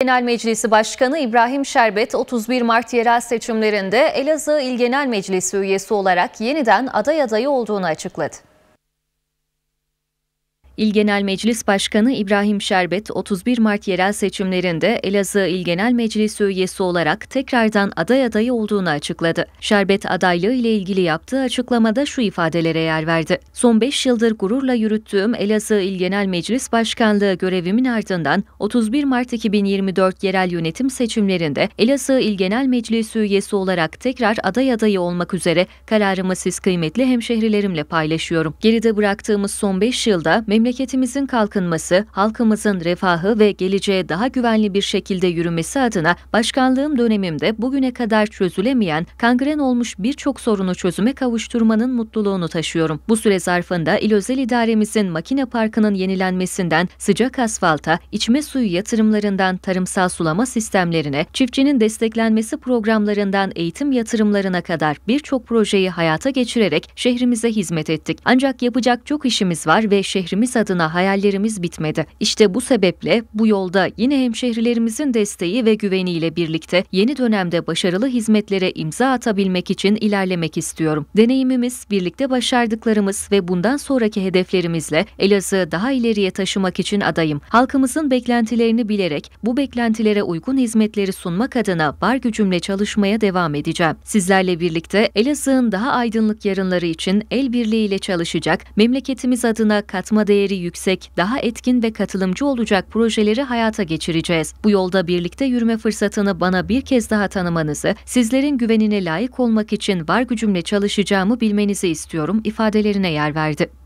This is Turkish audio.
Genel Meclisi Başkanı İbrahim Şerbet 31 Mart yerel seçimlerinde Elazığ İl Genel Meclisi üyesi olarak yeniden aday adayı olduğunu açıkladı. İl Genel Meclis Başkanı İbrahim Şerbet 31 Mart yerel seçimlerinde Elazığ İl Genel Meclisi üyesi olarak tekrardan aday adayı olduğunu açıkladı. Şerbet adaylığı ile ilgili yaptığı açıklamada şu ifadelere yer verdi. Son 5 yıldır gururla yürüttüğüm Elazığ İl Genel Meclis Başkanlığı görevimin ardından 31 Mart 2024 yerel yönetim seçimlerinde Elazığ İl Genel Meclisi üyesi olarak tekrar aday adayı olmak üzere kararımı siz kıymetli hemşehrilerimle paylaşıyorum. Geride bıraktığımız son 5 yılda memnun memleketimizin kalkınması, halkımızın refahı ve geleceğe daha güvenli bir şekilde yürümesi adına başkanlığım dönemimde bugüne kadar çözülemeyen, kangren olmuş birçok sorunu çözüme kavuşturmanın mutluluğunu taşıyorum. Bu süre zarfında il Özel idaremizin makine parkının yenilenmesinden sıcak asfalta, içme suyu yatırımlarından tarımsal sulama sistemlerine, çiftçinin desteklenmesi programlarından eğitim yatırımlarına kadar birçok projeyi hayata geçirerek şehrimize hizmet ettik. Ancak yapacak çok işimiz var ve şehrimiz adına hayallerimiz bitmedi. İşte bu sebeple bu yolda yine hemşehrilerimizin desteği ve güveniyle birlikte yeni dönemde başarılı hizmetlere imza atabilmek için ilerlemek istiyorum. Deneyimimiz, birlikte başardıklarımız ve bundan sonraki hedeflerimizle Elazığ'ı daha ileriye taşımak için adayım. Halkımızın beklentilerini bilerek bu beklentilere uygun hizmetleri sunmak adına var gücümle çalışmaya devam edeceğim. Sizlerle birlikte Elazığ'ın daha aydınlık yarınları için el birliğiyle çalışacak, memleketimiz adına katma değeri değeri yüksek, daha etkin ve katılımcı olacak projeleri hayata geçireceğiz. Bu yolda birlikte yürüme fırsatını bana bir kez daha tanımanızı, sizlerin güvenine layık olmak için var gücümle çalışacağımı bilmenizi istiyorum ifadelerine yer verdi.